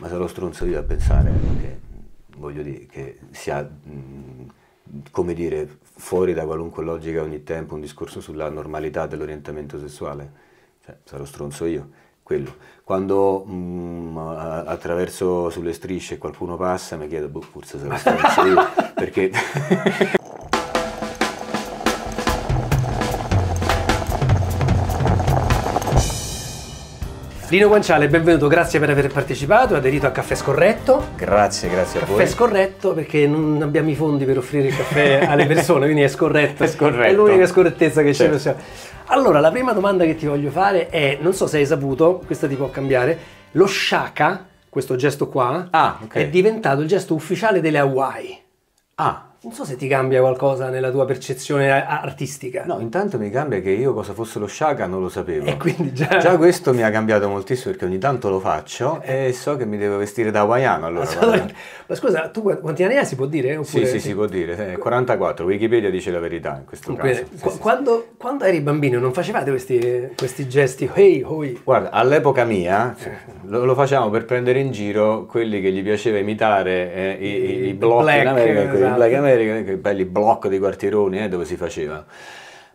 ma sarò stronzo io a pensare che, voglio dire, che sia, mh, come dire, fuori da qualunque logica ogni tempo un discorso sulla normalità dell'orientamento sessuale. Cioè, sarò stronzo io, quello. Quando mh, attraverso sulle strisce qualcuno passa mi chiedo, boh, forse sarà stronzo io, perché... Lino Guanciale, benvenuto, grazie per aver partecipato, e aderito a Caffè Scorretto. Grazie, grazie caffè a voi. Caffè Scorretto perché non abbiamo i fondi per offrire il caffè alle persone, quindi è scorretto. È scorretto. È l'unica scorrettezza che certo. Allora, la prima domanda che ti voglio fare è, non so se hai saputo, questa ti può cambiare, lo shaka, questo gesto qua, ah, okay. è diventato il gesto ufficiale delle Hawaii. Ah, non so se ti cambia qualcosa nella tua percezione artistica. No, intanto mi cambia che io cosa fosse lo Shaka non lo sapevo. E quindi già... già questo mi ha cambiato moltissimo perché ogni tanto lo faccio e eh. so che mi devo vestire da hawaiano allora. Ma scusa, tu quanti anni hai si può dire? Oppure... Sì, sì, si può dire. Eh, 44, Wikipedia dice la verità in questo Dunque, caso. Qu- sì, quando, sì. quando, eri bambino non facevate questi, questi gesti? Hey, hoi. Guarda, all'epoca mia eh. lo, lo facevamo per prendere in giro quelli che gli piaceva imitare eh, i, i, i blocchi black, in America, esatto. i black America esatto. America, che belli blocco dei quartieroni eh, dove si facevano.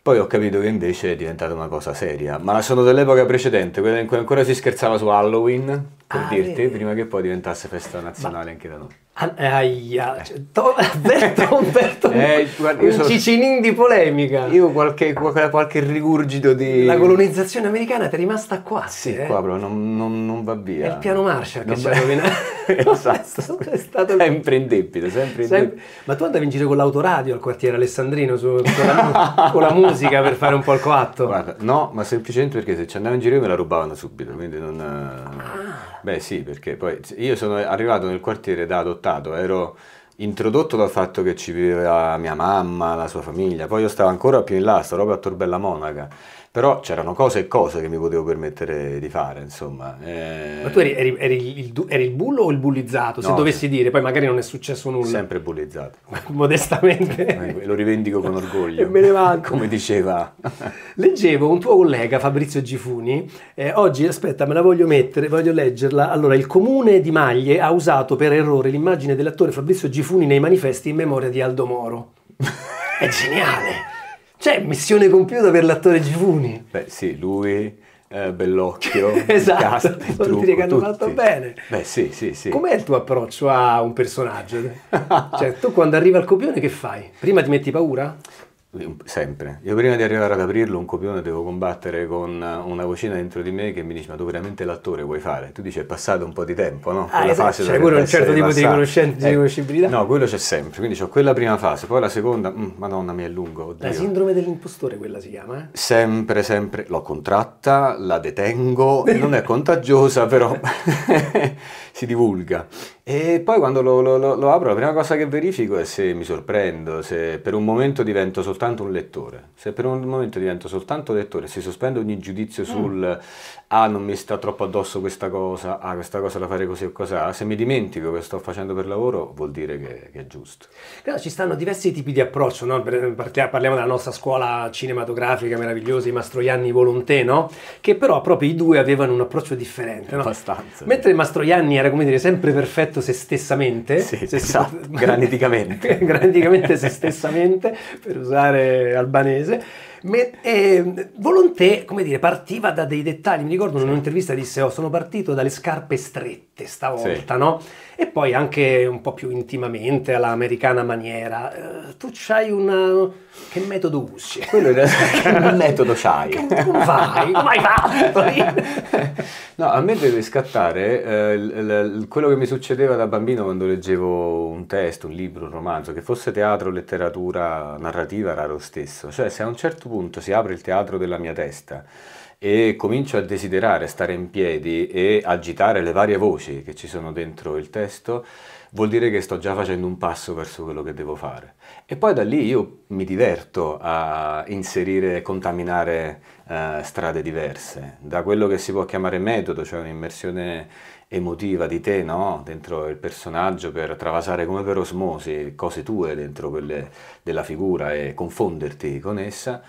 Poi ho capito che invece è diventata una cosa seria, ma sono dell'epoca precedente, quella in cui ancora si scherzava su Halloween, per ah, dirti, vedi. prima che poi diventasse festa nazionale Ma... anche da noi. Ah, aia, cioè, Alberto, Alberto eh, un sono... cicinin di polemica. Io qualche, qualche, qualche, rigurgito di... La colonizzazione americana ti è rimasta qua. Sì, eh? qua però non, non, non, va via. È il piano Marshall non che ci ha rovinato. esatto. è stato... Sempre in debito, sempre in debito. Ma tu andavi in giro con l'autoradio al quartiere alessandrino su, con, la, con, la, musica per fare un po' il coatto? Guarda, no, ma semplicemente perché se ci andavo in giro io me la rubavano subito, quindi non... Eh, ah. Beh sì, perché poi io sono arrivato nel quartiere da adottato, ero introdotto dal fatto che ci viveva mia mamma, la sua famiglia, poi io stavo ancora più in là, stavo proprio a Torbella Monaca però c'erano cose e cose che mi potevo permettere di fare, insomma. Eh... Ma tu eri, eri, eri, il, eri, il, bullo o il bullizzato, no, se dovessi dire, poi magari non è successo nulla. Sempre bullizzato. Modestamente. Eh, lo rivendico con orgoglio. e Me ne vado. Come diceva. Leggevo un tuo collega, Fabrizio Gifuni, eh, oggi, aspetta, me la voglio mettere, voglio leggerla. Allora, il comune di Maglie ha usato per errore l'immagine dell'attore Fabrizio Gifuni nei manifesti in memoria di Aldo Moro. è geniale! Cioè, missione compiuta per l'attore Gifuni. Beh, sì, lui, eh, Bellocchio, esatto, cast, sono trucco, dire che hanno fatto bene. Beh, sì, sì, sì. Com'è il tuo approccio a un personaggio? cioè, tu quando arrivi al copione che fai? Prima ti metti paura? sempre. Io prima di arrivare ad aprirlo un copione devo combattere con una vocina dentro di me che mi dice ma tu veramente l'attore vuoi fare? Tu dici è passato un po' di tempo, no? Ah, quella ah, fase c'è cioè, pure un certo tipo passata. di riconoscibilità. Eh, no, quello c'è sempre, quindi ho quella prima fase, poi la seconda, mh, mm, madonna mia è lungo. Oddio. La sindrome dell'impostore quella si chiama? Eh? Sempre, sempre, l'ho contratta, la detengo, non è contagiosa però si divulga. E poi quando lo, lo, lo, apro, la prima cosa che verifico è se mi sorprendo, se per un momento divento soltanto un lettore. Se per un momento divento soltanto lettore, se sospendo ogni giudizio mm. sul mm. ah, non mi sta troppo addosso questa cosa, ah, questa cosa la fare così o cosa, Se mi dimentico che sto facendo per lavoro, vuol dire che, che è giusto. No, ci stanno diversi tipi di approccio, no? parliamo della nostra scuola cinematografica meravigliosa, i Mastroianni Volontè, no? Che però proprio i due avevano un approccio differente. No? Abbastanza. Mentre Mastroianni era, come dire, sempre perfetto detto se stessamente, sì, se esatto, si... graniticamente. graniticamente se stessamente, per usare albanese, Me, eh, Volonté, come dire, partiva da dei dettagli, mi ricordo in un'intervista disse, oh, sono partito dalle scarpe strette stavolta, no? E poi anche un po' più intimamente, all'americana maniera, eh, tu c'hai una... Eh, che metodo usi? Quello in realtà, che metodo c'hai? Che, come vai? Come hai fatto? no, a me deve scattare eh, l, l, quello che mi succedeva da bambino quando leggevo un testo, un libro, un romanzo, che fosse teatro, letteratura, narrativa, era lo stesso. Cioè se a un certo punto si apre il teatro della mia testa e comincio a desiderare stare in piedi e agitare le varie voci che ci sono dentro il testo, vuol dire che sto già facendo un passo verso quello che devo fare. E poi da lì io mi diverto a inserire, e contaminare eh, strade diverse, da quello che si può chiamare metodo, cioè un'immersione emotiva di te, no? dentro il personaggio per travasare come per osmosi cose tue dentro quelle della figura e confonderti con essa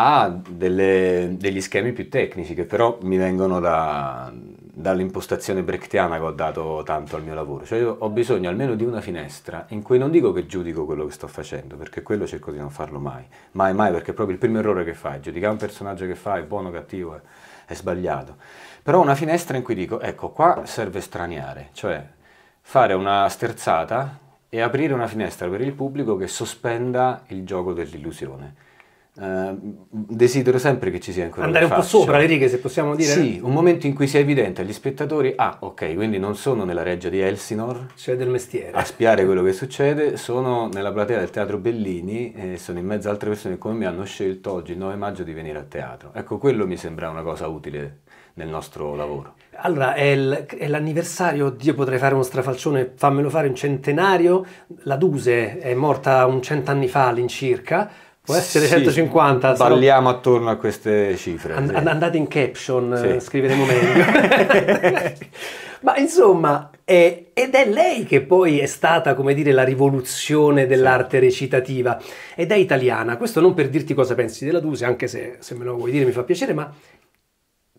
ha delle, degli schemi più tecnici che però mi vengono da, dall'impostazione brechtiana che ho dato tanto al mio lavoro. Cioè ho bisogno almeno di una finestra in cui non dico che giudico quello che sto facendo, perché quello cerco di non farlo mai. Mai, mai, perché è proprio il primo errore che fai, giudicare un personaggio che fai, buono, cattivo, è, è sbagliato. Però una finestra in cui dico, ecco, qua serve straniare, cioè fare una sterzata e aprire una finestra per il pubblico che sospenda il gioco dell'illusione Ehm, desidero sempre che ci sia ancora andare un po' sopra le righe se possiamo dire sì un momento in cui sia evidente agli spettatori ah ok quindi non sono nella reggia di Elsinore cioè del mestiere a spiare quello che succede sono nella platea del teatro Bellini e sono in mezzo a altre persone che come me hanno scelto oggi il 9 maggio di venire a teatro ecco quello mi sembra una cosa utile nel nostro lavoro allora, è, l'anniversario, oddio potrei fare uno strafalcione, fammelo fare un centenario, la Duse è morta un cent'anni fa all'incirca, Può essere sì, 150. Balliamo sono... attorno a queste cifre. And- sì. Andate in caption, sì. Eh, scriveremo meglio. Ma insomma, è, ed è lei che poi è stata, come dire, la rivoluzione dell'arte recitativa ed è italiana. Questo non per dirti cosa pensi della Duse, anche se, se me lo vuoi dire mi fa piacere, ma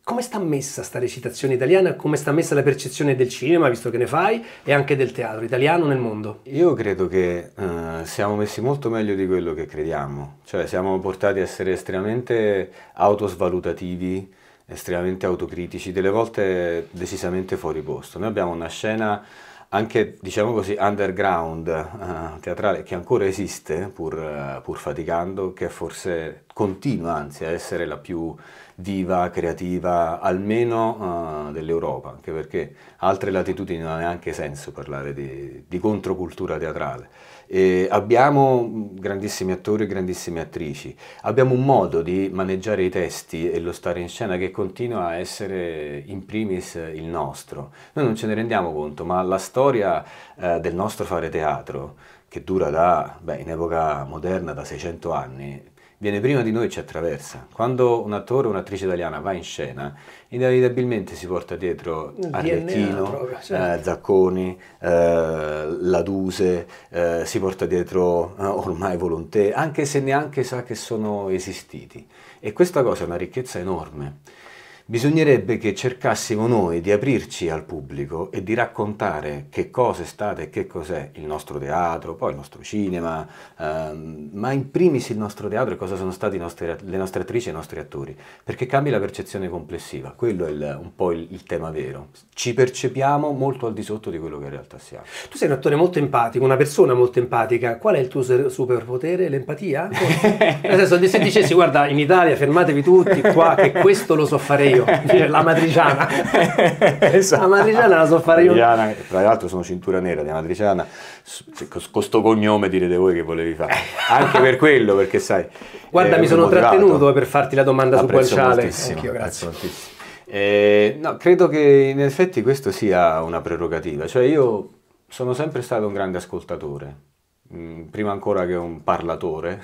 come sta messa sta recitazione italiana? Come sta messa la percezione del cinema, visto che ne fai, e anche del teatro italiano nel mondo? Io credo che uh, siamo messi molto meglio di quello che crediamo, cioè siamo portati a essere estremamente autosvalutativi, estremamente autocritici, delle volte decisamente fuori posto. Noi abbiamo una scena anche diciamo così underground uh, teatrale che ancora esiste pur, uh, pur faticando, che forse continua anzi a essere la più viva, creativa, almeno uh, dell'Europa, anche perché altre latitudini non ha neanche senso parlare di, di controcultura teatrale. E abbiamo grandissimi attori e grandissime attrici, abbiamo un modo di maneggiare i testi e lo stare in scena che continua a essere in primis il nostro. Noi non ce ne rendiamo conto, ma la storia uh, del nostro fare teatro, che dura da, beh, in epoca moderna da 600 anni, viene prima di noi e ci attraversa. Quando un attore o un'attrice italiana va in scena, inevitabilmente si porta dietro Arlecchino, eh, Zacconi, eh, Laduse, eh, si porta dietro eh, ormai Volontè, anche se neanche sa che sono esistiti. E questa cosa è una ricchezza enorme. Bisognerebbe che cercassimo noi di aprirci al pubblico e di raccontare che cosa è stato e che cos'è il nostro teatro, poi il nostro cinema, ehm, ma in primis il nostro teatro e cosa sono state le nostre attrici e i nostri attori, perché cambia la percezione complessiva, quello è il, un po' il, il, tema vero. Ci percepiamo molto al di sotto di quello che in realtà siamo. Tu sei un attore molto empatico, una persona molto empatica, qual è il tuo superpotere? L'empatia? Nel senso, se dicessi guarda in Italia fermatevi tutti qua che questo lo so fare io, io, cioè, la matriciana. esatto. La matriciana la so fare io. Matriciana, tra l'altro sono cintura nera di matriciana, cioè, con questo cognome direte voi che volevi fare. Anche per quello, perché sai... Guarda, eh, mi sono motivato. trattenuto per farti la domanda sul su guanciale. Anch'io, grazie. Eh, no, credo che in effetti questo sia una prerogativa, cioè io sono sempre stato un grande ascoltatore, mm, prima ancora che un parlatore,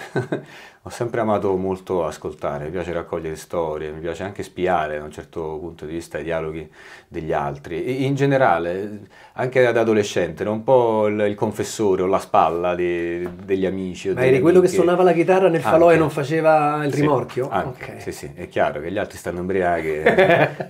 ho sempre amato molto ascoltare, mi piace raccogliere storie, mi piace anche spiare da un certo punto di vista i dialoghi degli altri. E in generale, anche da adolescente, ero un po' il, confessore o la spalla de, degli amici. Ma eri quello che suonava la chitarra nel falò anche. e non faceva il rimorchio? anche, okay. sì, sì, è chiaro che gli altri stanno ubriachi,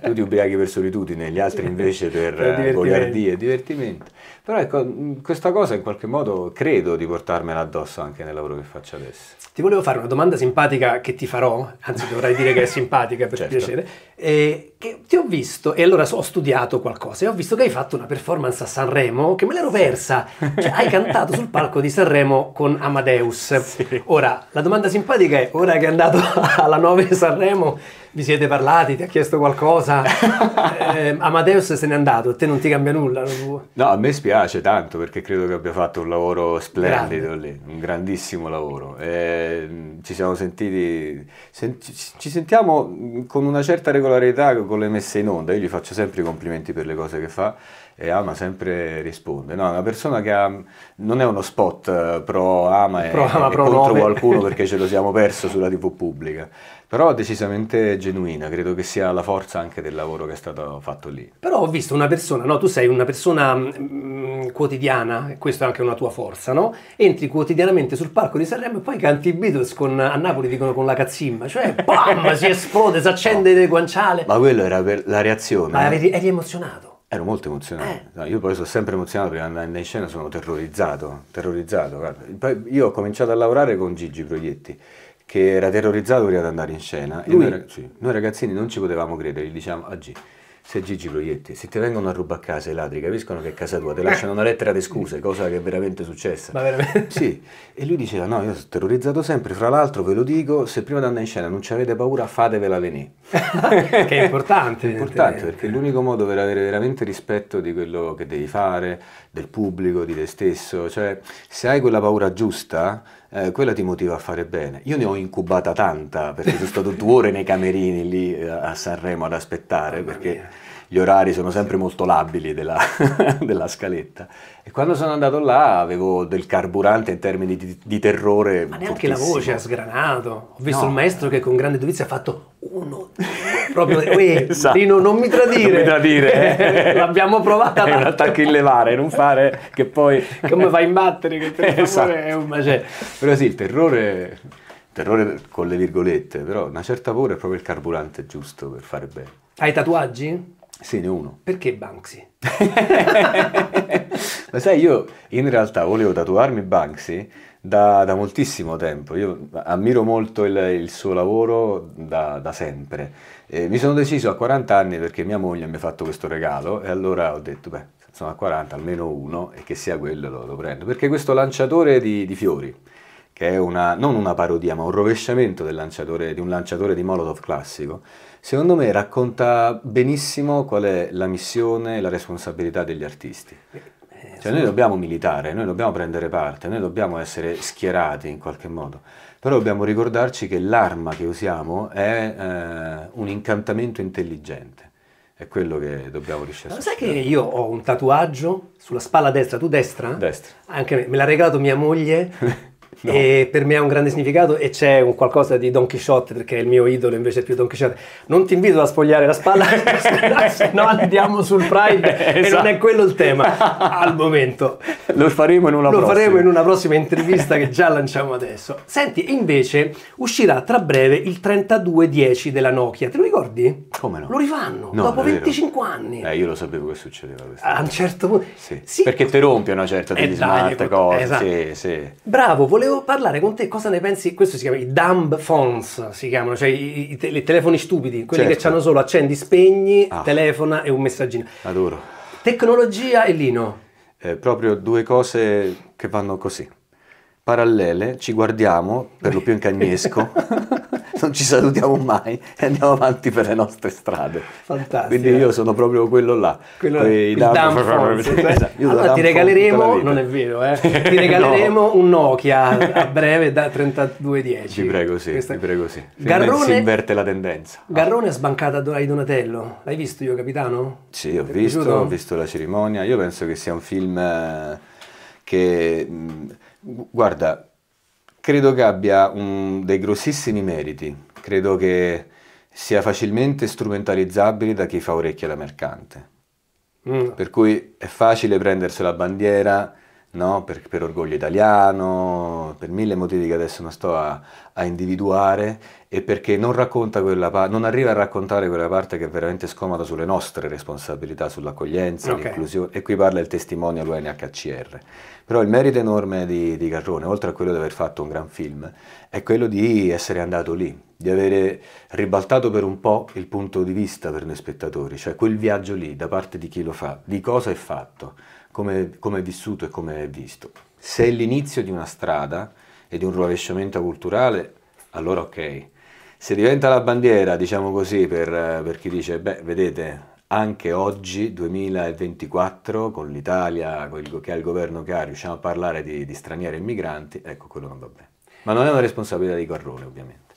tutti ubriachi per solitudine, gli altri invece per, per eh, e divertimento. Però ecco, questa cosa in qualche modo credo di portarmela addosso anche nel lavoro che faccio adesso. Ti volevo fare una una domanda simpatica che ti farò, anzi dovrai dire che è simpatica per certo. piacere, eh, che ti ho visto, e allora ho studiato qualcosa, e ho visto che hai fatto una performance a Sanremo che me l'ero persa, cioè hai cantato sul palco di Sanremo con Amadeus. Sì. Ora, la domanda simpatica è, ora che è andato alla 9 Sanremo, vi siete parlati, ti ha chiesto qualcosa, eh, Amadeus se n'è andato, a te non ti cambia nulla. No, a me spiace tanto perché credo che abbia fatto un lavoro splendido Grande. lì, un grandissimo lavoro. Eh, ci siamo sentiti, sen, ci sentiamo con una certa regolarità con le messe in onda, io gli faccio sempre i complimenti per le cose che fa e ama sempre risponde, no, è una persona che ha, non è uno spot eh, pro ama e, pro, ama, e pro contro nove. qualcuno perché ce lo siamo perso sulla tv pubblica, però decisamente genuina, credo che sia la forza anche del lavoro che è stato fatto lì. Però ho visto una persona, no? tu sei una persona mh, mm, mm, quotidiana, e questa è anche una tua forza, no? entri quotidianamente sul palco di Sanremo e poi canti i Beatles con, a Napoli dicono con la cazzimma, cioè bam, si esplode, si accende no. le guanciale. Ma quello era per la reazione. Ma eh. eri, eri emozionato? Ero molto emozionato. Eh. Io poi sono sempre emozionato prima di andare in scena, sono terrorizzato, terrorizzato. Guarda. io ho cominciato a lavorare con Gigi Proietti che era terrorizzato prima di andare in scena. Lui? E noi, sì, noi, ragazzini non ci potevamo credere, gli diciamo oggi. Ah, se Gigi Proietti, se ti vengono a rubare a casa i ladri, capiscono che è casa tua, ti eh. lasciano una lettera di scuse, cosa che è veramente successa. Ma veramente? Sì. E lui diceva: No, io sono terrorizzato sempre. Fra l'altro, ve lo dico, se prima di andare in scena non ci avete paura, fatevela venire. che è importante. È importante perché è l'unico modo per avere veramente rispetto di quello che devi fare, del pubblico, di te stesso. Cioè, se hai quella paura giusta, eh, quella ti motiva a fare bene. Io ne ho incubata tanta perché sono stato due ore nei camerini lì eh, a Sanremo ad aspettare perché gli orari sono sempre molto labili della, della, scaletta. E quando sono andato là avevo del carburante in termini di, di terrore. Ma neanche fortissimo. la voce ha sgranato. Ho visto no. il maestro che con grande dovizia ha fatto uno. Proprio, eh, esatto. Lino, non mi tradire. Non mi tradire. L'abbiamo provata. È un attacco levare non fare che poi... Come fai a imbattere, che per esatto. è un macello. Però sì, il terrore, terrore con le virgolette, però una certa paura è proprio il carburante giusto per fare bene. Hai tatuaggi? Sì, ne uno. Perché Banksy? Ma sai, io in realtà volevo tatuarmi Banksy da, da, moltissimo tempo, io ammiro molto il, il suo lavoro da, da sempre. Eh, mi sono deciso a 40 anni perché mia moglie mi ha fatto questo regalo e allora ho detto, beh, sono a 40, almeno uno e che sia quello lo, lo prendo. Perché questo lanciatore di, di fiori, che è una, non una parodia ma un rovesciamento lanciatore, di un lanciatore di Molotov classico, secondo me racconta benissimo qual è la missione e la responsabilità degli artisti. Eh, cioè noi dobbiamo militare, noi dobbiamo prendere parte, noi dobbiamo essere schierati in qualche modo, però dobbiamo ricordarci che l'arma che usiamo è eh, un incantamento intelligente, è quello che dobbiamo riuscire a fare. Sai che io ho un tatuaggio sulla spalla destra, tu destra? Destra. Anche me, me l'ha regalato mia moglie No. E per me ha un grande significato e c'è un qualcosa di Don Quixote perché il mio idolo invece è più Don Quixote. Non ti invito a spogliare la spalla, se no andiamo sul Pride esatto. e non esatto. è quello il tema al momento. Lo faremo in una Lo prossima. faremo in una prossima intervista che già lanciamo adesso. Senti, invece uscirà tra breve il 3210 della Nokia, te lo ricordi? Come no? Lo rifanno no, dopo 25 anni. Eh, io lo sapevo che succedeva questo. A un certo punto. Sì. sì. Perché te rompi una certa eh, smart ecco, cose. Esatto. Sì, sì. Bravo, volevo volevo parlare con te, cosa ne pensi? Questo si chiama i dumb phones, si chiamano, cioè i, i, te- i telefoni stupidi, quelli certo. che hanno solo accendi, spegni, ah. telefona e un messaggino. Adoro. Tecnologia e lino. Eh, proprio due cose che vanno così. Parallele, ci guardiamo, per lo più in cagnesco. non ci salutiamo mai e andiamo avanti per le nostre strade. Fantastico. Quindi io sono proprio quello là. Quello il dump, dump font, esatto. Allora ti regaleremo, non è vero, eh? ti regaleremo no. un Nokia a breve da 3210. Ti prego sì, Questa... ti prego sì. Garrone... Si inverte la tendenza. Garrone ha sbancato ai Donatello, l'hai visto io capitano? Sì, ho visto, ho visto la cerimonia, io penso che sia un film eh, che, mm, guarda, credo che abbia un, mm, dei grossissimi meriti, credo che sia facilmente strumentalizzabile da chi fa orecchie da mercante. Mm. Per cui è facile prendersi la bandiera, no? per, per, orgoglio italiano, per mille motivi che adesso non sto a, a individuare e perché non, racconta quella, non, arriva a raccontare quella parte che è veramente scomoda sulle nostre responsabilità, sull'accoglienza, okay. l'inclusione, e qui parla il testimone all'UNHCR. Però il merito enorme di, di Garrone, oltre a quello di aver fatto un gran film, è quello di essere andato lì, di avere ribaltato per un po' il punto di vista per noi spettatori, cioè quel viaggio lì da parte di chi lo fa, di cosa è fatto, come, come è vissuto e come è visto. Se è l'inizio di una strada e di un rovesciamento culturale, allora ok. Se diventa la bandiera, diciamo così, per, eh, per chi dice, beh, vedete, anche oggi, 2024, con l'Italia, che ha il governo che ha, riusciamo a parlare di, di stranieri e migranti, ecco, quello non va bene. Ma non è una responsabilità di Garrone, ovviamente.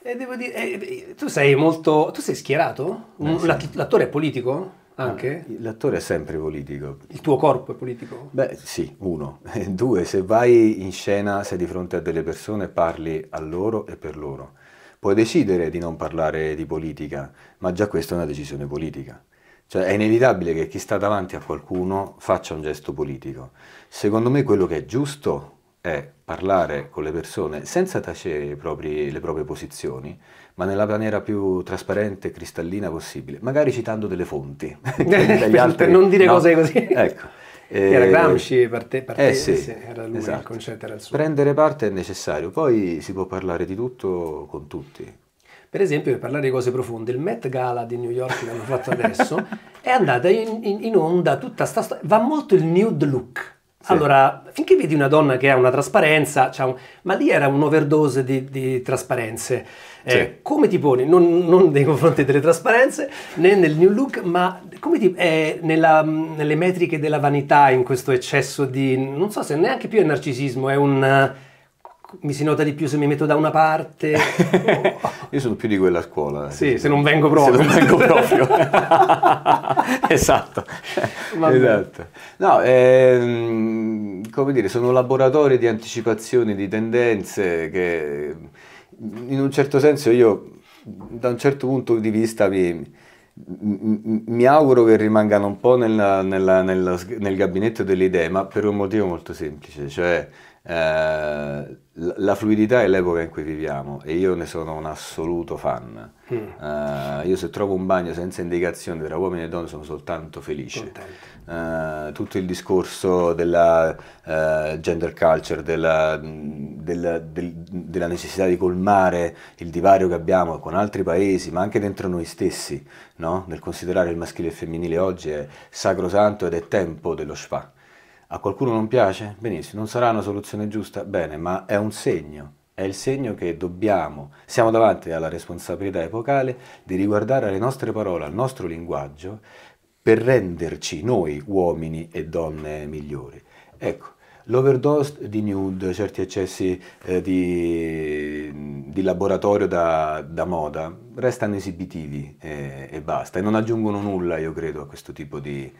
E eh, devo dire, eh, eh, tu sei molto... Tu sei schierato? Eh, sì. L'attore politico? Ah, Anche? L'attore è sempre politico. Il tuo corpo è politico? Beh, sì, uno. Due, se vai in scena, sei di fronte a delle persone, parli a loro e per loro. Puoi decidere di non parlare di politica, ma già questa è una decisione politica. Cioè è inevitabile che chi sta davanti a qualcuno faccia un gesto politico. Secondo me quello che è giusto è parlare con le persone senza tacere propri, le proprie posizioni ma nella maniera più trasparente e cristallina possibile, magari citando delle fonti. altri, non dire no? cose così. Ecco. Eh, era Gramsci per te, per eh, te sì, era lui, esatto. il concetto era il suo. Prendere parte è necessario, poi si può parlare di tutto con tutti. Per esempio, per parlare di cose profonde, il Met Gala di New York che hanno fatto adesso è andata in, in, in onda tutta sta storia. Va molto il nude look. Sì. Allora, finché vedi una donna che ha una trasparenza, un... ma lì era un'overdose di, di trasparenze. Eh, sì. Come ti poni? Non, non, nei confronti delle trasparenze, né nel new look, ma come ti, eh, nella, mm, nelle metriche della vanità, in questo eccesso di, non so se neanche più è narcisismo, è un mi si nota di più se mi metto da una parte. Oh. Io sono più di quella scuola. Eh. Sì, se, non vengo proprio. Se non vengo proprio. esatto. esatto. No, ehm, come dire, sono laboratori di anticipazione di tendenze che in un certo senso io da un certo punto di vista mi, mi auguro che rimangano un po' nella, nella, nella, nel gabinetto delle idee, ma per un motivo molto semplice, cioè eh, la fluidità è l'epoca in cui viviamo e io ne sono un assoluto fan. Mm. Uh, io se trovo un bagno senza indicazioni tra uomini e donne sono soltanto felice. Uh, tutto il discorso della uh, gender culture, della, della, del, della, necessità di colmare il divario che abbiamo con altri paesi, ma anche dentro noi stessi, no? nel considerare il maschile e il femminile oggi è sacrosanto ed è tempo dello spa. A qualcuno non piace? Benissimo, non sarà una soluzione giusta? Bene, ma è un segno, è il segno che dobbiamo, siamo davanti alla responsabilità epocale di riguardare le nostre parole, al nostro linguaggio, per renderci noi uomini e donne migliori. Ecco, l'overdose di nude, certi eccessi eh, di, di, laboratorio da, da, moda, restano esibitivi eh, e basta, e non aggiungono nulla, io credo, a questo tipo di,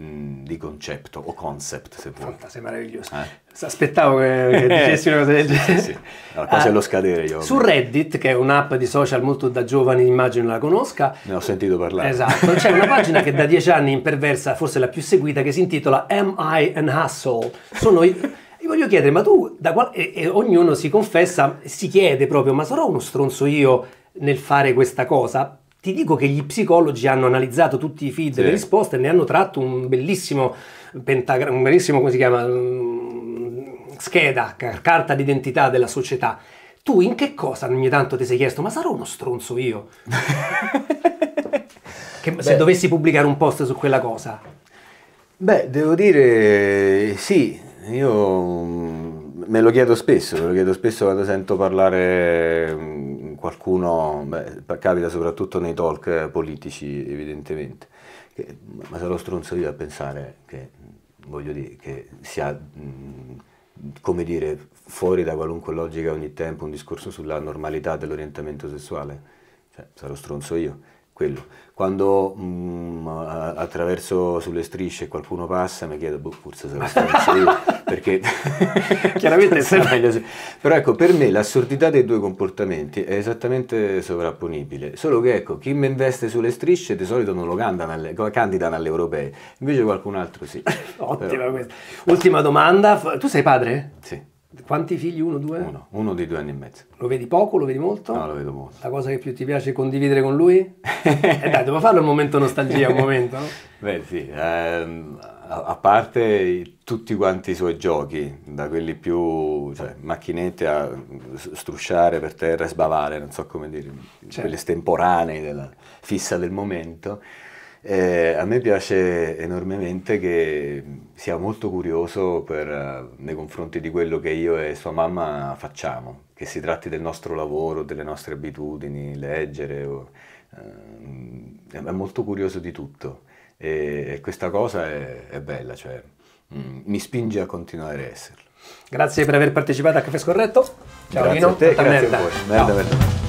Mm, di concetto o concept se vuoi. Fantasia meravigliosa. Eh? Aspettavo che, che eh, dicessi una cosa del genere. Sì, sì. Allora, quasi ah, allo scadere io. Su Reddit, che è un'app di social molto da giovani, immagino la conosca. Ne ho sentito parlare. Esatto, c'è una pagina che da dieci anni imperversa, forse la più seguita, che si intitola Am I an Hustle? Sono i... Gli voglio chiedere, ma tu, da qual... e, e ognuno si confessa, si chiede proprio, ma sarò uno stronzo io nel fare questa cosa? Ti dico che gli psicologi hanno analizzato tutti i feed sì. le risposte e ne hanno tratto un bellissimo pentagramma, un bellissimo, come si chiama, mm, scheda, carta d'identità della società. Tu in che cosa ogni tanto ti sei chiesto, ma sarò uno stronzo io? che, se dovessi pubblicare un post su quella cosa. Beh, devo dire sì, io mm, me lo chiedo spesso, me lo chiedo spesso quando sento parlare mm, qualcuno, beh, capita soprattutto nei talk politici evidentemente, che, mm, ma sarò stronzo io a pensare che, mm, voglio dire, che sia, mh, come dire, fuori da qualunque logica ogni tempo un discorso sulla normalità dell'orientamento sessuale, cioè, sarò stronzo io quello. Quando mh, mm, attraverso sulle strisce qualcuno passa, mi chiedo, boh, forse sarò stronzo io, perché... Chiaramente sarà meglio se... Però ecco, per me l'assurdità dei due comportamenti è esattamente sovrapponibile, solo che ecco, chi mi investe sulle strisce di solito non lo candidano alle europee, invece qualcun altro sì. Ottima Però... questa. Ultima domanda, tu sei padre? Sì. Quanti figli? Uno, due? Uno, uno di due anni e mezzo. Lo vedi poco, lo vedi molto? No, lo vedo molto. La cosa che più ti piace condividere con lui? eh dai, devo farlo un momento nostalgia, un momento, no? Beh sì, ehm, a parte tutti quanti i suoi giochi, da quelli più cioè, macchinette a strusciare per terra e sbavare, non so come dire, certo. quelli estemporanei della fissa del momento, eh, a me piace enormemente che sia molto curioso per, eh, nei confronti di quello che io e sua mamma facciamo, che si tratti del nostro lavoro, delle nostre abitudini, leggere, o, eh, è molto curioso di tutto e, e questa cosa è, è bella, cioè, mh, mm, mi spinge a continuare a esserlo. Grazie per aver partecipato a Caffè Scorretto. Ciao grazie Lino. a te, Tanta grazie merda. a voi. Merda, merda.